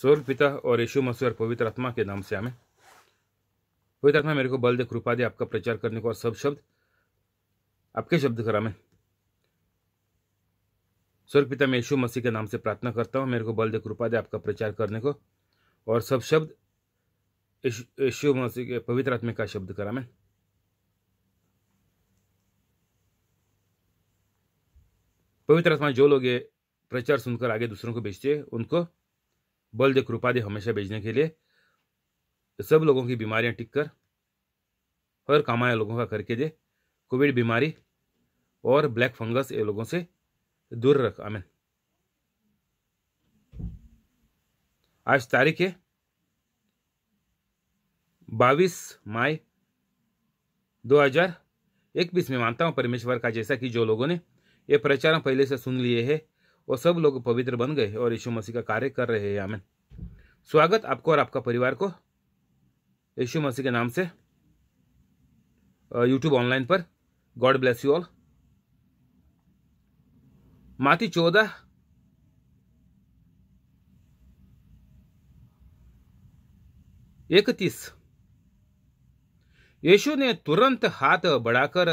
स्वर्ग पिता और यशु मसीह और पवित्र आत्मा के नाम से आमे पवित्र आत्मा मेरे को बल दे कृपा दे आपका प्रचार करने को और सब शब्द आपके शब्द करा मैं स्वर्ग पिता मैं यशु मसीह के नाम से प्रार्थना करता हूँ मेरे को बल दे कृपा दे आपका प्रचार करने को और सब शब्द यशु मसीह के पवित्र आत्मा का शब्द करा मैं पवित्र आत्मा जो लोग ये प्रचार सुनकर आगे दूसरों को बेचते हैं उनको बल दे कृपा दे हमेशा भेजने के लिए सब लोगों की बीमारियां टिक कर हर कामाया लोगों का करके दे कोविड बीमारी और ब्लैक फंगस ये लोगों से दूर रख आमीन आज तारीख है बाईस मई 2021 में मानता हूँ परमेश्वर का जैसा कि जो लोगों ने ये प्रचार पहले से सुन लिए है वो सब लोग पवित्र बन गए और यीशु मसीह का कार्य कर रहे हैं आमिन स्वागत आपको और आपका परिवार को यीशु मसीह के नाम से यूट्यूब ऑनलाइन पर गॉड ब्लेस यू ऑल माती चौदह इकतीस यीशु ने तुरंत हाथ बढ़ाकर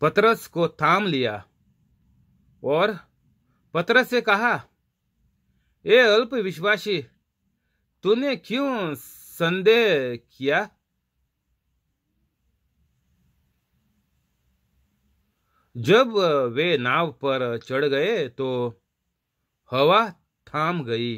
पतरस को थाम लिया और पतरस से कहा ए अल्प विश्वासी तूने क्यों संदेह किया जब वे नाव पर चढ़ गए तो हवा थाम गई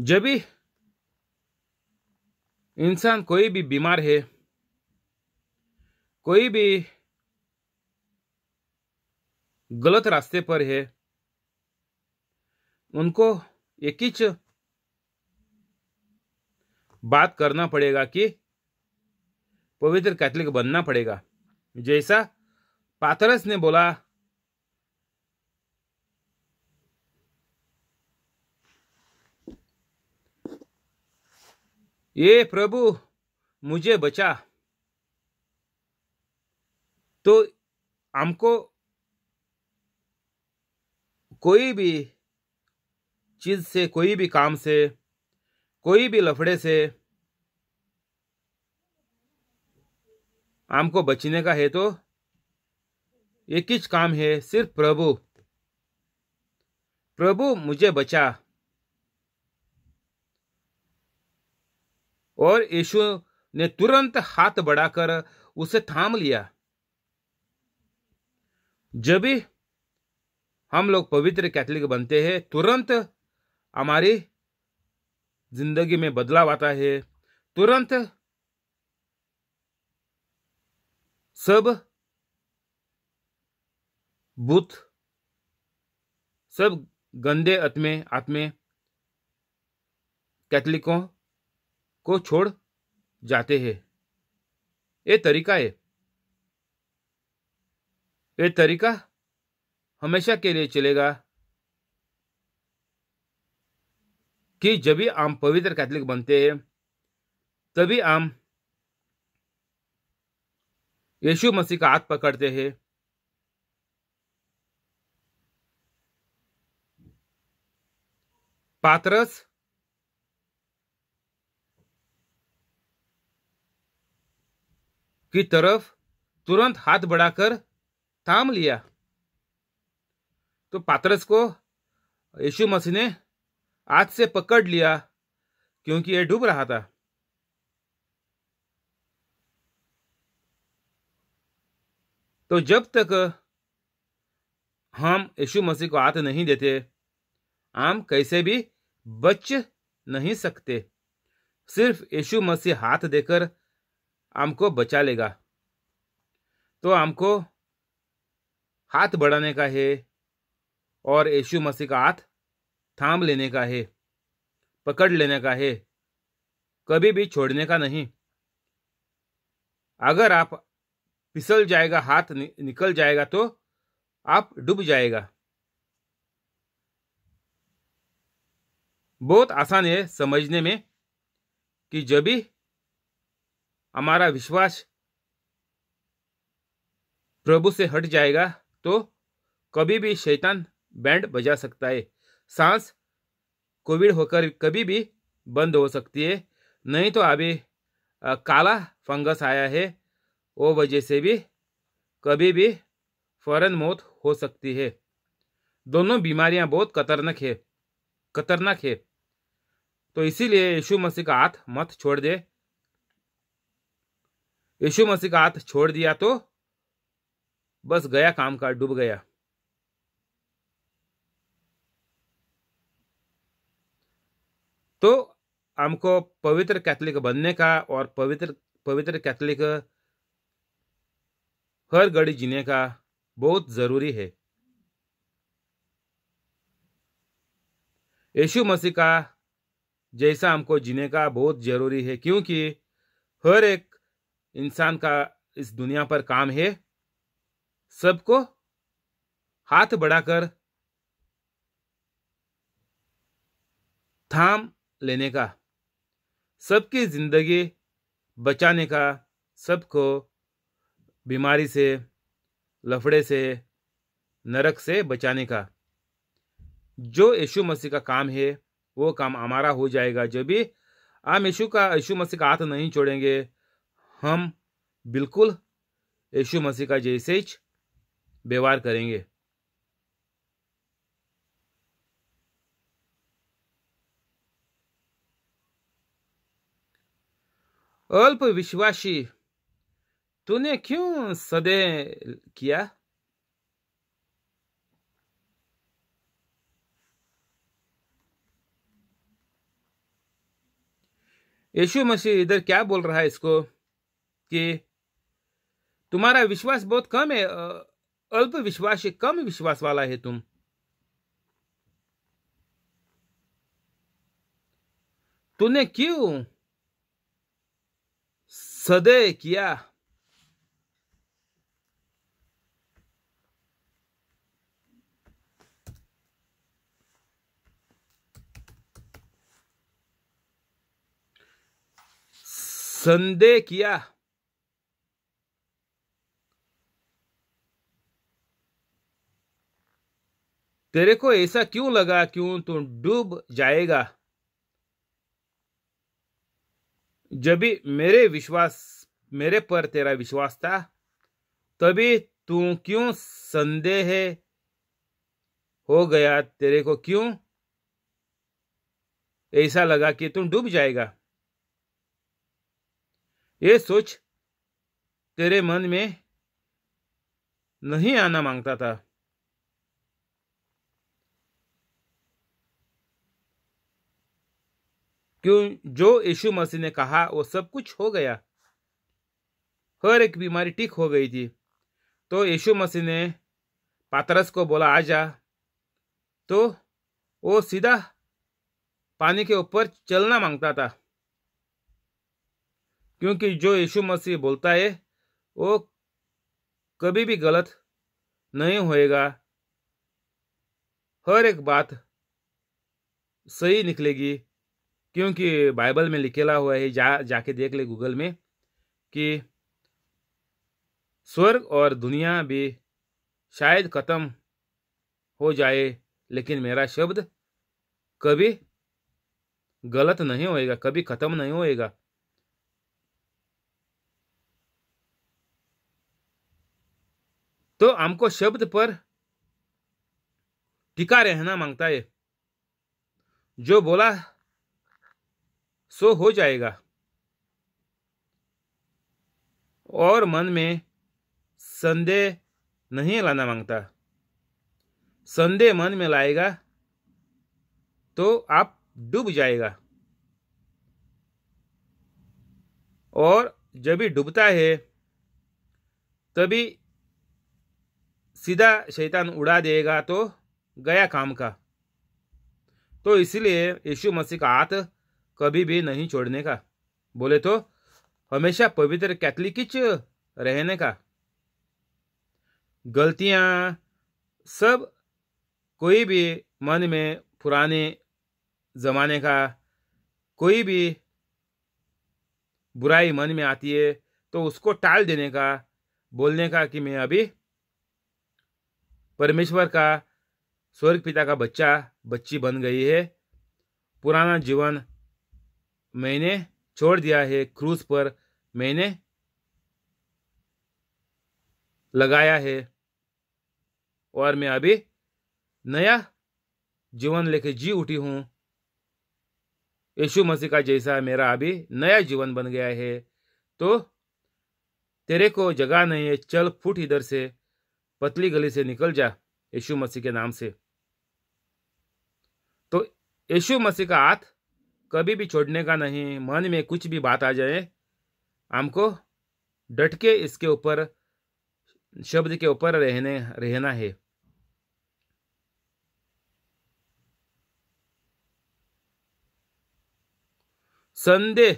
जब भी इंसान कोई भी बीमार है कोई भी गलत रास्ते पर है उनको एक ही बात करना पड़ेगा कि पवित्र कैथलिक बनना पड़ेगा जैसा पाथरस ने बोला ये प्रभु मुझे बचा तो हमको कोई भी चीज से कोई भी काम से कोई भी लफड़े से हमको बचने का है तो एक ही काम है सिर्फ प्रभु प्रभु मुझे बचा और यीशु ने तुरंत हाथ बढ़ाकर उसे थाम लिया जब भी हम लोग पवित्र कैथलिक बनते हैं तुरंत हमारी जिंदगी में बदलाव आता है तुरंत सब बुत सब गंदे आत्मे आत्मे कैथलिकों को छोड़ जाते हैं ये तरीका है ये तरीका हमेशा के लिए चलेगा कि जब भी आम पवित्र कैथलिक बनते हैं तभी आम यीशु मसीह का हाथ पकड़ते हैं पात्रस की तरफ तुरंत हाथ बढ़ाकर थाम लिया तो पात्रस को यीशु मसीह ने हाथ से पकड़ लिया क्योंकि यह डूब रहा था तो जब तक हम यीशु मसीह को हाथ नहीं देते हम कैसे भी बच नहीं सकते सिर्फ यीशु मसीह हाथ देकर हमको बचा लेगा तो हमको हाथ बढ़ाने का है और यीशु मसीह का हाथ थाम लेने का है पकड़ लेने का है कभी भी छोड़ने का नहीं अगर आप फिसल जाएगा हाथ निकल जाएगा तो आप डूब जाएगा बहुत आसान है समझने में कि जब भी हमारा विश्वास प्रभु से हट जाएगा तो कभी भी शैतान बैंड बजा सकता है सांस कोविड होकर कभी भी बंद हो सकती है नहीं तो अभी काला फंगस आया है वो वजह से भी कभी भी फौरन मौत हो सकती है दोनों बीमारियां बहुत खतरनाक है खतरनाक है तो इसीलिए यीशु मसीह का हाथ मत छोड़ दे यशु मसीह का हाथ छोड़ दिया तो बस गया काम का डूब गया तो हमको पवित्र कैथलिक बनने का और पवित्र पवित्र कैथलिक हर घड़ी जीने का बहुत जरूरी है यशु मसीह का जैसा हमको जीने का बहुत जरूरी है क्योंकि हर एक इंसान का इस दुनिया पर काम है सबको हाथ बढ़ाकर थाम लेने का सबकी जिंदगी बचाने का सबको बीमारी से लफड़े से नरक से बचाने का जो यशु मसीह का काम है वो काम हमारा हो जाएगा जब भी हम यशु का यशु मसीह का हाथ नहीं छोड़ेंगे हम बिल्कुल यशु मसीह का जैसे ही व्यवहार करेंगे अल्प विश्वासी तूने क्यों सदे किया यीशु मसीह इधर क्या बोल रहा है इसको कि तुम्हारा विश्वास बहुत कम है अल्प विश्वास कम विश्वास वाला है तुम तूने क्यों सदैव किया संदेह किया तेरे को ऐसा क्यों लगा क्यों तू डूब जाएगा जब मेरे विश्वास मेरे पर तेरा विश्वास था तभी तू क्यों संदेह हो गया तेरे को क्यों ऐसा लगा कि तुम डूब जाएगा ये सोच तेरे मन में नहीं आना मांगता था क्यों जो यीशु मसीह ने कहा वो सब कुछ हो गया हर एक बीमारी ठीक हो गई थी तो यीशु मसीह ने पातरस को बोला आ जा तो वो सीधा पानी के ऊपर चलना मांगता था क्योंकि जो यीशु मसीह बोलता है वो कभी भी गलत नहीं होएगा हर एक बात सही निकलेगी क्योंकि बाइबल में लिखेला हुआ है जा जाके देख ले गूगल में कि स्वर्ग और दुनिया भी शायद ख़त्म हो जाए लेकिन मेरा शब्द कभी गलत नहीं होएगा कभी ख़त्म नहीं होएगा तो हमको शब्द पर टिका रहना मांगता है जो बोला सो हो जाएगा और मन में संदेह नहीं लाना मांगता संदेह मन में लाएगा तो आप डूब जाएगा और जब भी डूबता है तभी सीधा शैतान उड़ा देगा तो गया काम का तो इसलिए यीशु मसीह का हाथ कभी भी नहीं छोड़ने का बोले तो हमेशा पवित्र कैथलिक रहने का गलतियां सब कोई भी मन में पुराने जमाने का कोई भी बुराई मन में आती है तो उसको टाल देने का बोलने का कि मैं अभी परमेश्वर का स्वर्ग पिता का बच्चा बच्ची बन गई है पुराना जीवन मैंने छोड़ दिया है क्रूज पर मैंने लगाया है और मैं अभी नया जीवन लेके जी उठी हूँ यशु मसीह का जैसा मेरा अभी नया जीवन बन गया है तो तेरे को जगह नहीं है चल फुट इधर से पतली गली से निकल जा यशु मसीह के नाम से तो यशु मसीह का हाथ कभी भी छोड़ने का नहीं मन में कुछ भी बात आ जाए हमको डट के इसके ऊपर शब्द के ऊपर रहने रहना है संदेह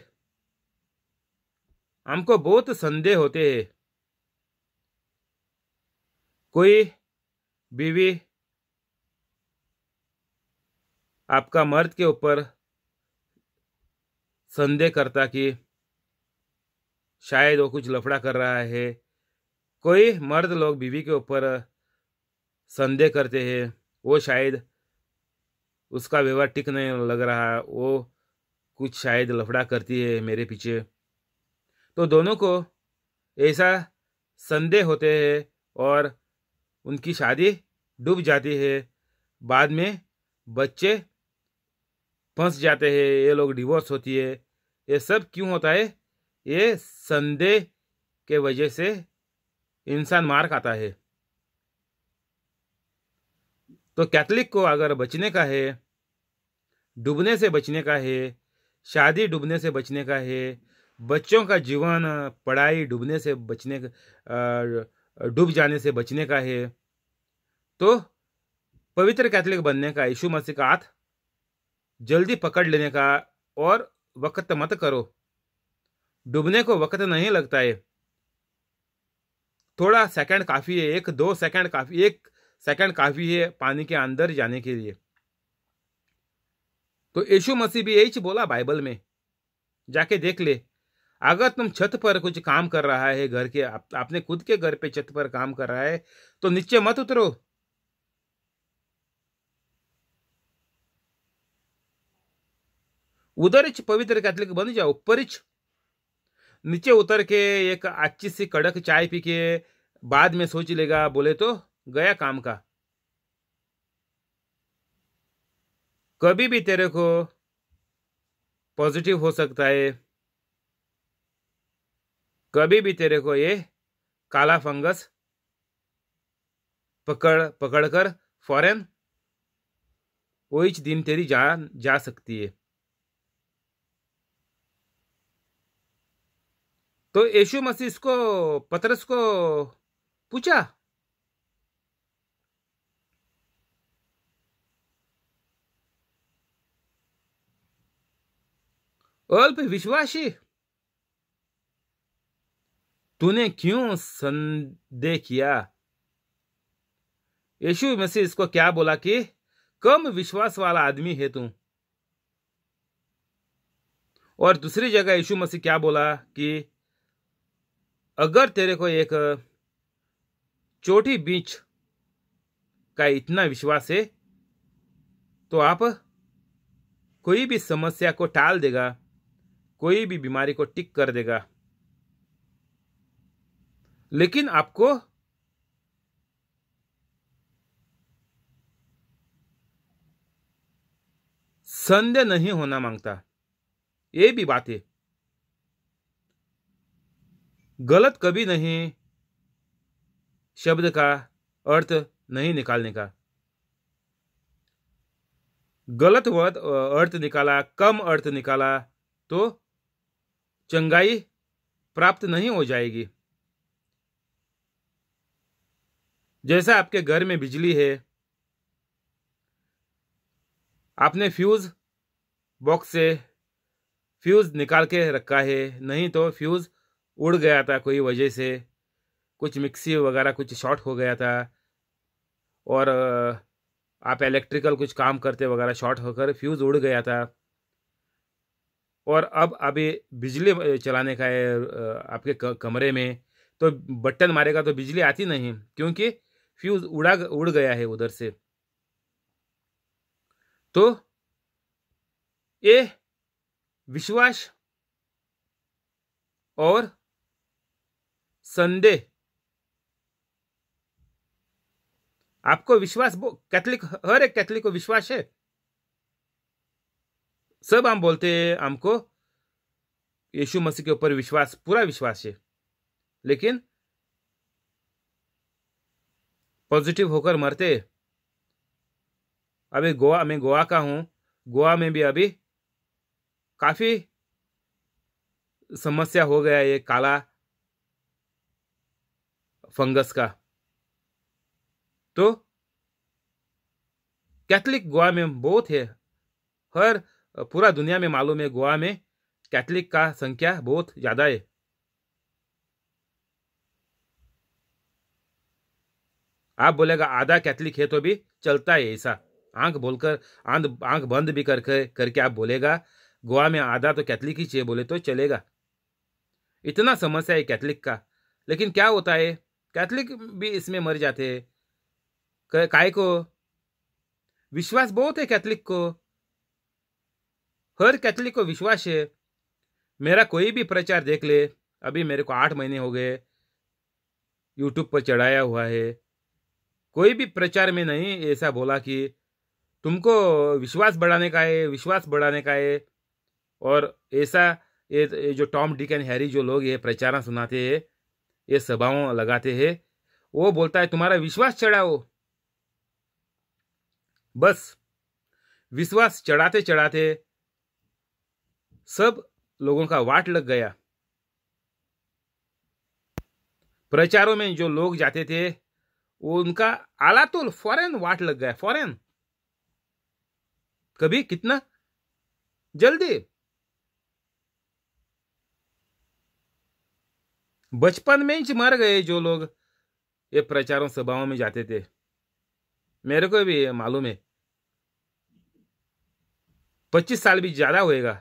हमको बहुत संदेह होते हैं कोई बीवी आपका मर्द के ऊपर संदेह करता कि शायद वो कुछ लफड़ा कर रहा है कोई मर्द लोग बीवी के ऊपर संदेह करते हैं वो शायद उसका व्यवहार ठीक नहीं लग रहा वो कुछ शायद लफड़ा करती है मेरे पीछे तो दोनों को ऐसा संदेह होते हैं और उनकी शादी डूब जाती है बाद में बच्चे फंस जाते हैं ये लोग डिवोर्स होती है ये सब क्यों होता है ये संदेह के वजह से इंसान मार खाता है तो कैथलिक को अगर बचने का है डूबने से बचने का है शादी डूबने से बचने का है बच्चों का जीवन पढ़ाई डूबने से बचने डूब जाने से बचने का है तो पवित्र कैथलिक बनने का यीशु मसीह का हाथ जल्दी पकड़ लेने का और वक्त मत करो डूबने को वक्त नहीं लगता है थोड़ा सेकंड काफ़ी है एक दो सेकंड काफ़ी एक सेकंड काफ़ी है पानी के अंदर जाने के लिए तो यशु मसीह भी यही बोला बाइबल में जाके देख ले अगर तुम छत पर कुछ काम कर रहा है घर के अपने खुद के घर पे छत पर काम कर रहा है तो नीचे मत उतरो उधरिच पवित्र कैथलिक बन जाओ परिच नीचे उतर के एक अच्छी सी कड़क चाय पी के बाद में सोच लेगा बोले तो गया काम का कभी भी तेरे को पॉजिटिव हो सकता है कभी भी तेरे को ये काला फंगस पकड़ पकड़कर फॉरेन वो दिन तेरी जान जा सकती है तो यशु मसीह को पतरस को पूछा अल्प विश्वासी तूने क्यों संदेह किया यशु मसीह इसको क्या बोला कि कम विश्वास वाला आदमी है तू और दूसरी जगह यशु मसीह क्या बोला कि अगर तेरे को एक चोटी बीच का इतना विश्वास है तो आप कोई भी समस्या को टाल देगा कोई भी बीमारी को टिक कर देगा लेकिन आपको संदेह नहीं होना मांगता ये भी बात है गलत कभी नहीं शब्द का अर्थ नहीं निकालने का गलत अर्थ निकाला कम अर्थ निकाला तो चंगाई प्राप्त नहीं हो जाएगी जैसा आपके घर में बिजली है आपने फ्यूज बॉक्स से फ्यूज निकाल के रखा है नहीं तो फ्यूज उड़ गया था कोई वजह से कुछ मिक्सी वगैरह कुछ शॉर्ट हो गया था और आप इलेक्ट्रिकल कुछ काम करते वगैरह शॉर्ट होकर फ्यूज़ उड़ गया था और अब अभी बिजली चलाने का है आपके कमरे में तो बटन मारेगा तो बिजली आती नहीं क्योंकि फ्यूज़ उड़ा उड़ गया है उधर से तो ये विश्वास और संडे आपको विश्वास कैथलिक हर एक कैथलिक को विश्वास है सब हम बोलते हैं हमको यीशु मसीह के ऊपर विश्वास पूरा विश्वास है लेकिन पॉजिटिव होकर मरते अभी गोवा मैं गोवा का हूं गोवा में भी अभी काफ़ी समस्या हो गया ये काला फंगस का तो कैथलिक गोवा में बहुत है हर पूरा दुनिया में मालूम है गोवा में कैथलिक का संख्या बहुत ज़्यादा है आप बोलेगा आधा कैथलिक है तो भी चलता है ऐसा आंख बोलकर आंख आंख बंद भी करके करके आप बोलेगा गोवा में आधा तो कैथलिक ही चाहिए बोले तो चलेगा इतना समस्या है कैथलिक का लेकिन क्या होता है कैथलिक भी इसमें मर जाते काय को विश्वास बहुत है कैथलिक को हर कैथलिक को विश्वास है मेरा कोई भी प्रचार देख ले अभी मेरे को आठ महीने हो गए यूट्यूब पर चढ़ाया हुआ है कोई भी प्रचार में नहीं ऐसा बोला कि तुमको विश्वास बढ़ाने का है विश्वास बढ़ाने का है और ऐसा ये जो टॉम डिक एंड हैरी जो लोग ये प्रचार सुनाते हैं ये सभाओं लगाते हैं वो बोलता है तुम्हारा विश्वास चढ़ाओ बस विश्वास चढ़ाते चढ़ाते सब लोगों का वाट लग गया प्रचारों में जो लोग जाते थे वो उनका आलातुल फॉरेन वाट लग गया फॉरेन कभी कितना जल्दी बचपन में ही मर गए जो लोग ये प्रचारों सभाओं में जाते थे मेरे को भी मालूम है पच्चीस साल भी ज्यादा होएगा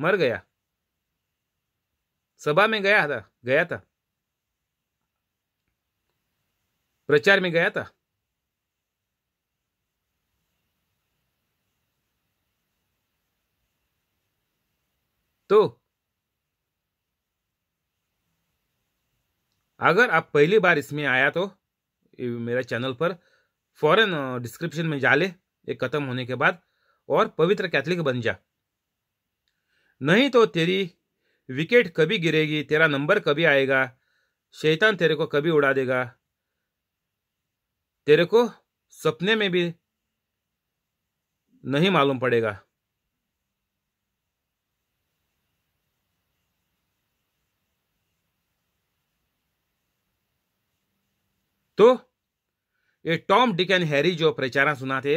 मर गया सभा में गया था गया था प्रचार में गया था तो अगर आप पहली बार इसमें आया तो मेरा चैनल पर फॉरन डिस्क्रिप्शन में जा ले एक खत्म होने के बाद और पवित्र कैथलिक बन जा नहीं तो तेरी विकेट कभी गिरेगी तेरा नंबर कभी आएगा शैतान तेरे को कभी उड़ा देगा तेरे को सपने में भी नहीं मालूम पड़ेगा तो ये टॉम डिक एंड हैरी जो प्रचारा सुना थे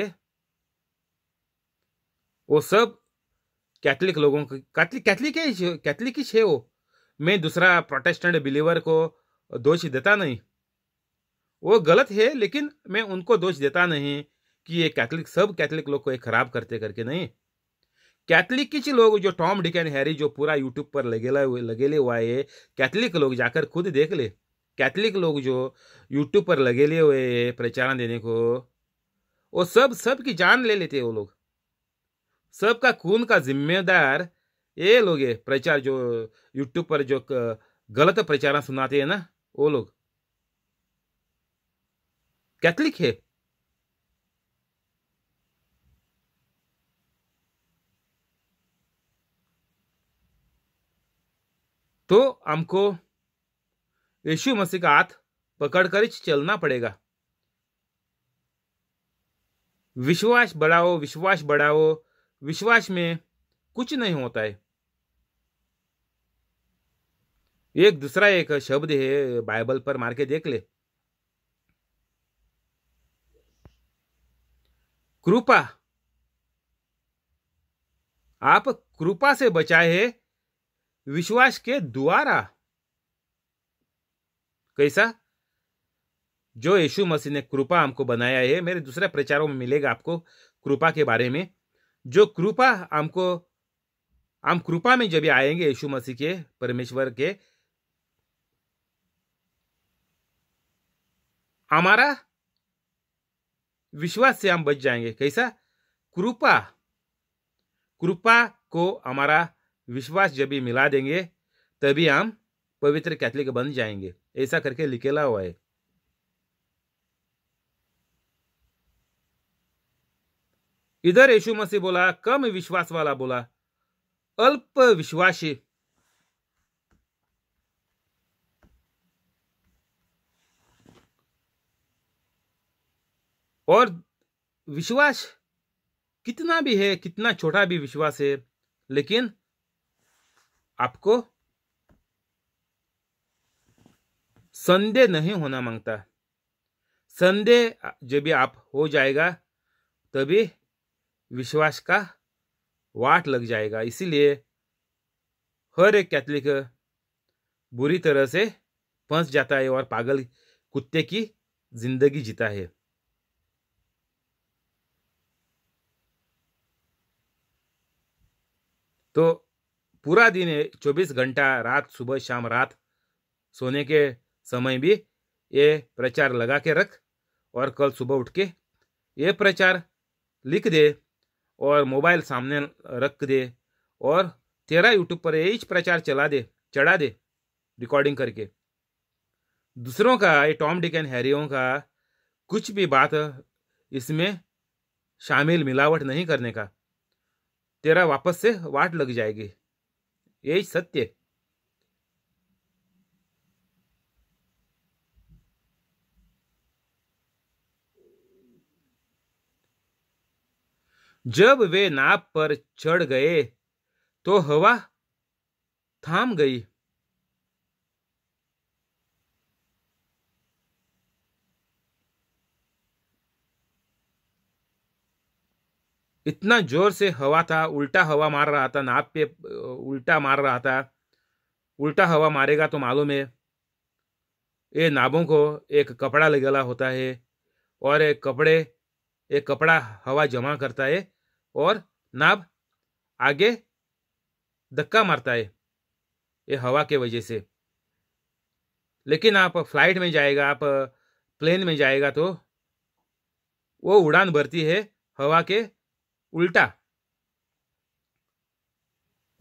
वो सब कैथलिक लोगों को कैथलिक कैथलिक है कैथलिक ही है वो मैं दूसरा प्रोटेस्टेंट बिलीवर को दोष देता नहीं वो गलत है लेकिन मैं उनको दोष देता नहीं कि ये कैथलिक सब कैथलिक लोग को ये खराब करते करके नहीं कैथलिक के लोग जो टॉम डिक एंड हैरी जो पूरा यूट्यूब पर लगे लगेले हुआ है कैथलिक लोग जाकर खुद देख ले कैथलिक लोग जो यूट्यूब पर लगे लिए हुए प्रचारण देने को वो सब सब की जान ले लेते हैं वो लोग सबका खून का जिम्मेदार ये लोग है प्रचार जो यूट्यूब पर जो गलत प्रचारण सुनाते हैं ना वो लोग कैथलिक है तो हमको यीशु मसीह का हाथ पकड़कर चलना पड़ेगा विश्वास बढ़ाओ विश्वास बढ़ाओ विश्वास में कुछ नहीं होता है एक दूसरा एक शब्द है बाइबल पर मार के देख ले कृपा आप कृपा से बचाए है विश्वास के द्वारा कैसा जो यीशु मसीह ने कृपा हमको बनाया है मेरे दूसरे प्रचारों में मिलेगा आपको कृपा के बारे में जो कृपा हमको हम कृपा में जब आएंगे यीशु मसीह के परमेश्वर के हमारा विश्वास से हम बच जाएंगे कैसा कृपा कृपा को हमारा विश्वास जब भी मिला देंगे तभी हम पवित्र कैथलिक बन जाएंगे ऐसा करके लिखेला हुआ है इधर यशु मसीह बोला कम विश्वास वाला बोला अल्प विश्वासी और विश्वास कितना भी है कितना छोटा भी विश्वास है लेकिन आपको संदेह नहीं होना मांगता संदेह जब भी आप हो जाएगा तभी विश्वास का वाट लग जाएगा इसीलिए हर एक कैथलिक बुरी तरह से फंस जाता है और पागल कुत्ते की जिंदगी जीता है तो पूरा दिन चौबीस घंटा रात सुबह शाम रात सोने के समय भी ये प्रचार लगा के रख और कल सुबह उठ के ये प्रचार लिख दे और मोबाइल सामने रख दे और तेरा यूट्यूब पर यही प्रचार चला दे चढ़ा दे रिकॉर्डिंग करके दूसरों का ये टॉम डिक एंड हैरियों का कुछ भी बात इसमें शामिल मिलावट नहीं करने का तेरा वापस से वाट लग जाएगी यही सत्य जब वे नाप पर चढ़ गए तो हवा थाम गई इतना जोर से हवा था उल्टा हवा मार रहा था नाप पे उल्टा मार रहा था उल्टा हवा मारेगा तो मालूम है ये नाबों को एक कपड़ा लगेला होता है और एक कपड़े एक कपड़ा हवा जमा करता है और नाभ आगे धक्का मारता है ये हवा के वजह से लेकिन आप फ्लाइट में जाएगा आप प्लेन में जाएगा तो वो उड़ान भरती है हवा के उल्टा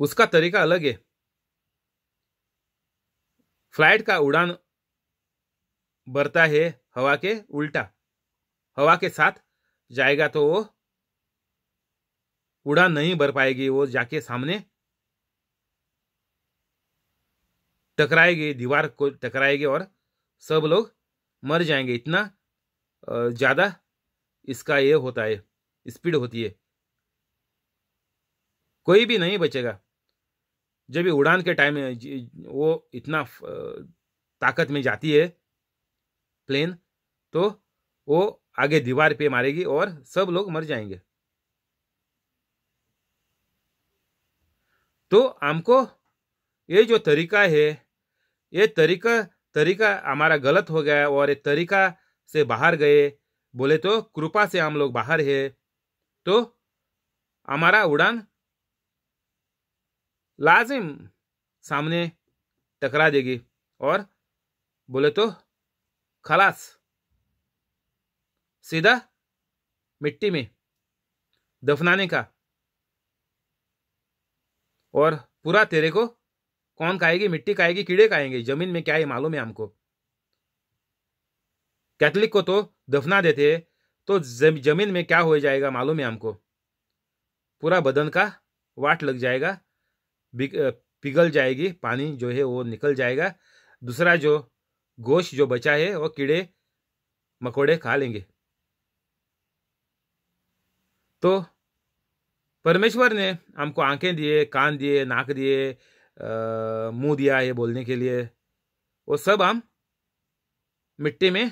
उसका तरीका अलग है फ्लाइट का उड़ान भरता है हवा के उल्टा हवा के साथ जाएगा तो वो उड़ान नहीं भर पाएगी वो जाके सामने टकराएगी दीवार को टकराएगी और सब लोग मर जाएंगे इतना ज़्यादा इसका ये होता है स्पीड होती है कोई भी नहीं बचेगा जब ये उड़ान के टाइम वो इतना ताकत में जाती है प्लेन तो वो आगे दीवार पे मारेगी और सब लोग मर जाएंगे तो हमको ये जो तरीका है ये तरीका तरीका हमारा गलत हो गया और ये तरीका से बाहर गए बोले तो कृपा से हम लोग बाहर है तो हमारा उड़ान लाजिम सामने टकरा देगी और बोले तो खलास सीधा मिट्टी में दफनाने का और पूरा तेरे को कौन खाएगी मिट्टी खाएगी कीड़े खाएंगे जमीन में क्या है मालूम है हमको कैथलिक को तो दफना देते तो जमीन में क्या हो जाएगा मालूम है हमको पूरा बदन का वाट लग जाएगा पिघल जाएगी पानी जो है वो निकल जाएगा दूसरा जो गोश्त जो बचा है वो कीड़े मकोड़े खा लेंगे तो परमेश्वर ने हमको आंखें दिए कान दिए नाक दिए मुंह दिया ये बोलने के लिए वो सब हम मिट्टी में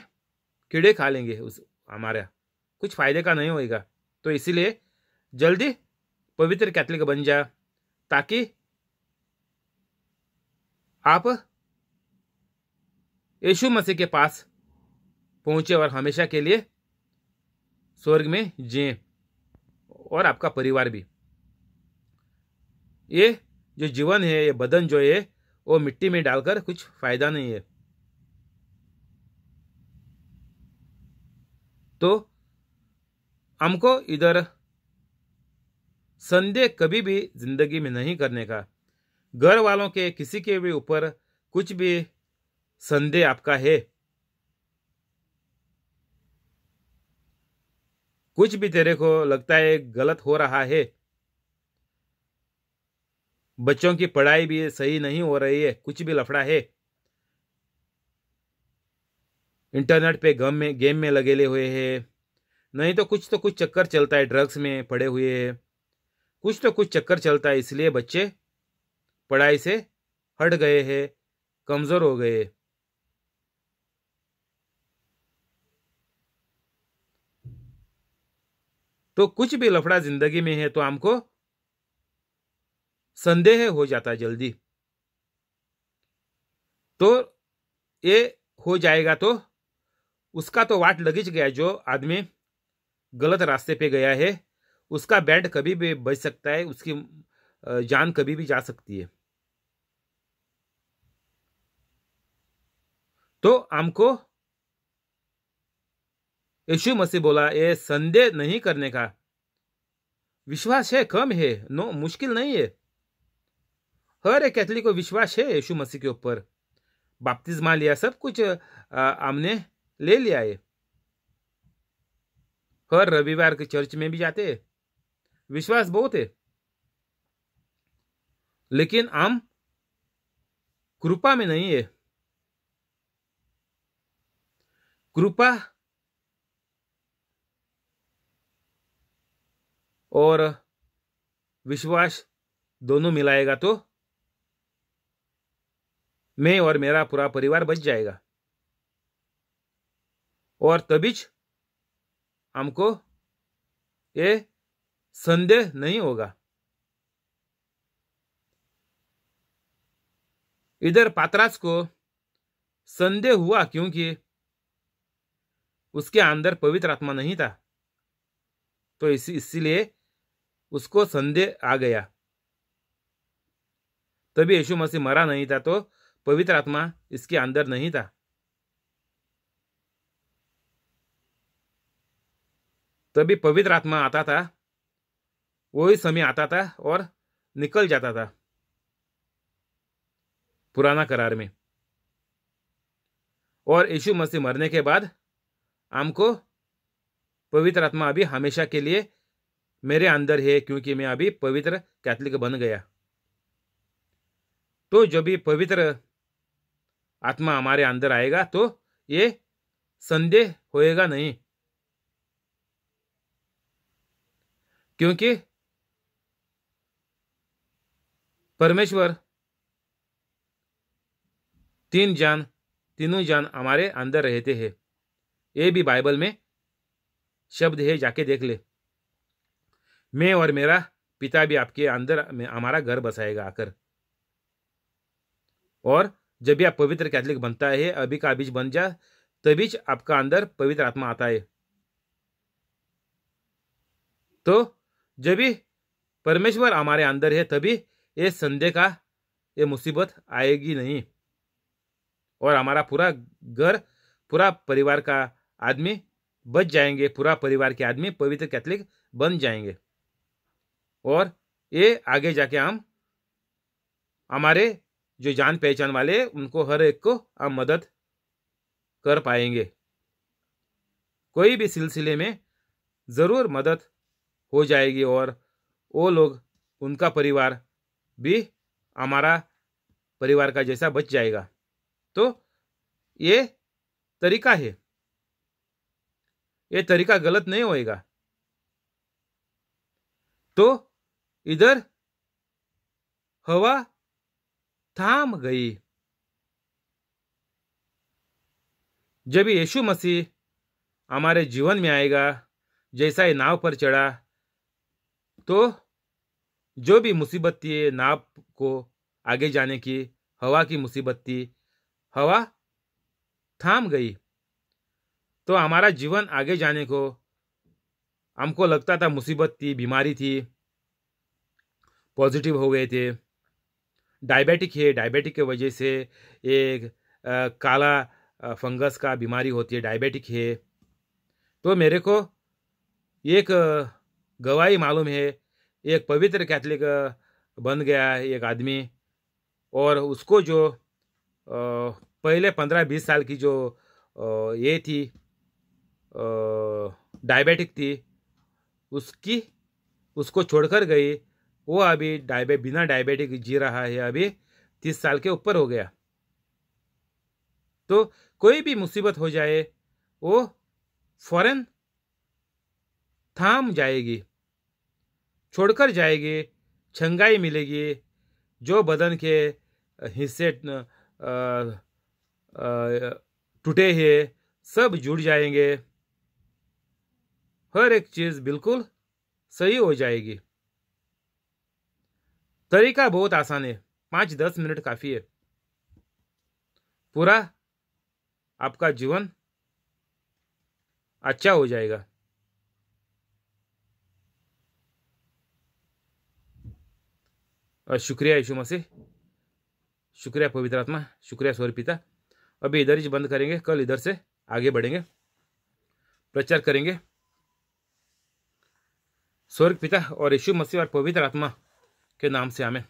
कीड़े खा लेंगे उस हमारा कुछ फायदे का नहीं होएगा तो इसीलिए जल्दी पवित्र कैथलिक बन जा ताकि आप यशु मसीह के पास पहुंचे और हमेशा के लिए स्वर्ग में जिए और आपका परिवार भी ये जो जीवन है ये बदन जो है वो मिट्टी में डालकर कुछ फायदा नहीं है तो हमको इधर संदेह कभी भी जिंदगी में नहीं करने का घर वालों के किसी के भी ऊपर कुछ भी संदेह आपका है कुछ भी तेरे को लगता है गलत हो रहा है बच्चों की पढ़ाई भी सही नहीं हो रही है कुछ भी लफड़ा है इंटरनेट पे गम में गेम में लगेले हुए हैं नहीं तो कुछ तो कुछ चक्कर चलता है ड्रग्स में पड़े हुए हैं कुछ तो कुछ चक्कर चलता है इसलिए बच्चे पढ़ाई से हट गए हैं कमज़ोर हो गए तो कुछ भी लफड़ा जिंदगी में है तो हमको संदेह हो जाता जल्दी तो ये हो जाएगा तो उसका तो वाट लगी गया जो आदमी गलत रास्ते पे गया है उसका बैंड कभी भी बच सकता है उसकी जान कभी भी जा सकती है तो हमको यशु मसीह बोला ये संदेह नहीं करने का विश्वास है कम है नो मुश्किल नहीं है हर एक कैथलिक को विश्वास है यशु मसीह के ऊपर मान लिया सब कुछ हमने ले लिया है हर रविवार के चर्च में भी जाते हैं विश्वास बहुत है लेकिन हम कृपा में नहीं है कृपा और विश्वास दोनों मिलाएगा तो मैं और मेरा पूरा परिवार बच जाएगा और तभी हमको ये संदेह नहीं होगा इधर पात्रास को संदेह हुआ क्योंकि उसके अंदर पवित्र आत्मा नहीं था तो इसी इसीलिए उसको संदेह आ गया तभी यशु मसीह मरा नहीं था तो पवित्र आत्मा इसके अंदर नहीं था तभी पवित्र आत्मा आता था वही समय आता था और निकल जाता था पुराना करार में और यीशु मसीह मरने के बाद हमको पवित्र आत्मा अभी हमेशा के लिए मेरे अंदर है क्योंकि मैं अभी पवित्र कैथलिक बन गया तो जब ये पवित्र आत्मा हमारे अंदर आएगा तो ये संदेह होएगा नहीं क्योंकि परमेश्वर तीन जान तीनों जान हमारे अंदर रहते हैं ये भी बाइबल में शब्द है जाके देख ले मैं और मेरा पिता भी आपके अंदर हमारा घर बसाएगा आकर और जब भी आप पवित्र कैथलिक बनता है अभी का बीज बन जा तभी आपका अंदर पवित्र आत्मा आता है तो जब भी परमेश्वर हमारे अंदर है तभी ये संदेह का ये मुसीबत आएगी नहीं और हमारा पूरा घर पूरा परिवार का आदमी बच जाएंगे पूरा परिवार के आदमी पवित्र कैथलिक बन जाएंगे और ये आगे जाके हम हमारे जो जान पहचान वाले उनको हर एक को हम मदद कर पाएंगे कोई भी सिलसिले में ज़रूर मदद हो जाएगी और वो लोग उनका परिवार भी हमारा परिवार का जैसा बच जाएगा तो ये तरीका है ये तरीका गलत नहीं होएगा तो इधर हवा थाम गई जब यीशु मसीह हमारे जीवन में आएगा जैसा ये नाव पर चढ़ा तो जो भी मुसीबत थी नाव को आगे जाने की हवा की मुसीबत थी हवा थाम गई तो हमारा जीवन आगे जाने को हमको लगता था मुसीबत थी बीमारी थी पॉजिटिव हो गए थे डायबिटिक है डायबिटिक के वजह से एक आ, काला आ, फंगस का बीमारी होती है डायबिटिक है तो मेरे को एक गवाही मालूम है एक पवित्र कैथलिक बन गया है एक आदमी और उसको जो आ, पहले पंद्रह बीस साल की जो ये थी डायबिटिक थी उसकी उसको छोड़कर गई वो अभी डायबे बिना डायबिटिक जी रहा है अभी तीस साल के ऊपर हो गया तो कोई भी मुसीबत हो जाए वो फौरन थाम जाएगी छोड़कर जाएगी छंगाई मिलेगी जो बदन के हिस्से टूटे हैं सब जुड़ जाएंगे हर एक चीज़ बिल्कुल सही हो जाएगी तरीका बहुत आसान है पाँच दस मिनट काफ़ी है पूरा आपका जीवन अच्छा हो जाएगा और शुक्रिया यशु मसीह शुक्रिया पवित्र आत्मा शुक्रिया स्वर पिता अभी इधर ही बंद करेंगे कल इधर से आगे बढ़ेंगे प्रचार करेंगे स्वर्ग पिता और यशु मसीह और पवित्र आत्मा के नाम से आमे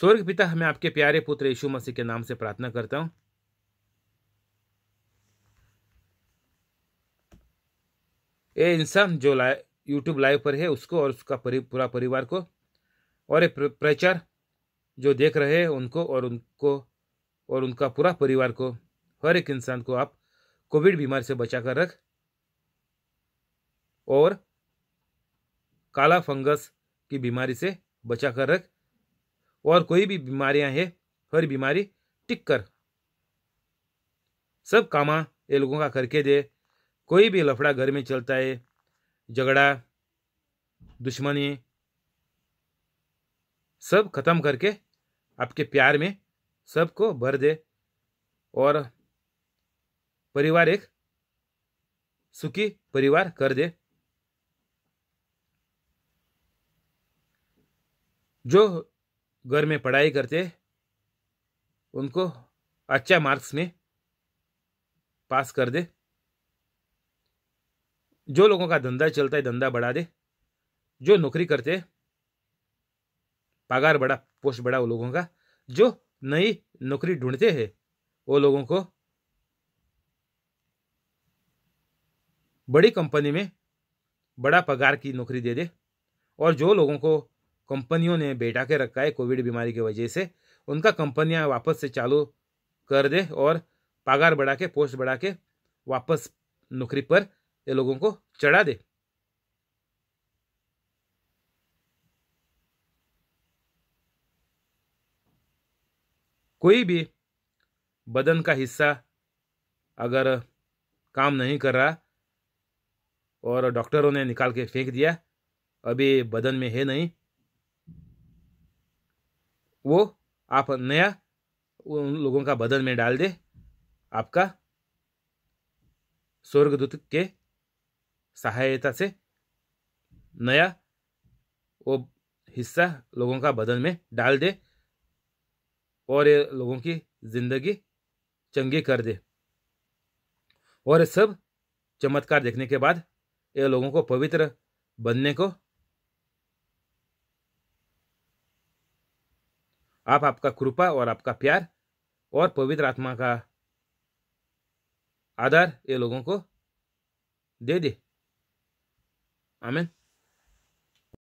स्वर्ग पिता हमें आपके प्यारे पुत्र यीशु मसीह के नाम से प्रार्थना करता हूं ये इंसान जो लाइव यूट्यूब लाइव पर है उसको और उसका परि, पूरा परिवार को और ये प्रचार जो देख रहे हैं उनको और उनको और उनका पूरा परिवार को हर एक इंसान को आप कोविड बीमारी से बचा कर रख और काला फंगस की बीमारी से बचा कर रख और कोई भी बीमारियां है हर बीमारी टिक कर सब कामा ये लोगों का करके दे कोई भी लफड़ा घर में चलता है झगड़ा दुश्मनी सब खत्म करके आपके प्यार में सबको भर दे और परिवार एक सुखी परिवार कर दे जो घर में पढ़ाई करते उनको अच्छा मार्क्स में पास कर दे जो लोगों का धंधा चलता है धंधा बढ़ा दे जो नौकरी करते पगार बढ़ा पोस्ट बढ़ा वो लोगों का जो नई नौकरी ढूंढते हैं वो लोगों को बड़ी कंपनी में बड़ा पगार की नौकरी दे दे और जो लोगों को कंपनियों ने बैठा के रखा है कोविड बीमारी की वजह से उनका कंपनियां वापस से चालू कर दे और पगार बढ़ा के पोस्ट बढ़ा के वापस नौकरी पर ये लोगों को चढ़ा दे कोई भी बदन का हिस्सा अगर काम नहीं कर रहा और डॉक्टरों ने निकाल के फेंक दिया अभी बदन में है नहीं वो आप नया उन लोगों का बदन में डाल दे आपका स्वर्गदूत के सहायता से नया वो हिस्सा लोगों का बदन में डाल दे और ये लोगों की जिंदगी चंगी कर दे और सब चमत्कार देखने के बाद ये लोगों को पवित्र बनने को आप आपका कृपा और आपका प्यार और पवित्र आत्मा का आधार ये लोगों को दे दे आमिन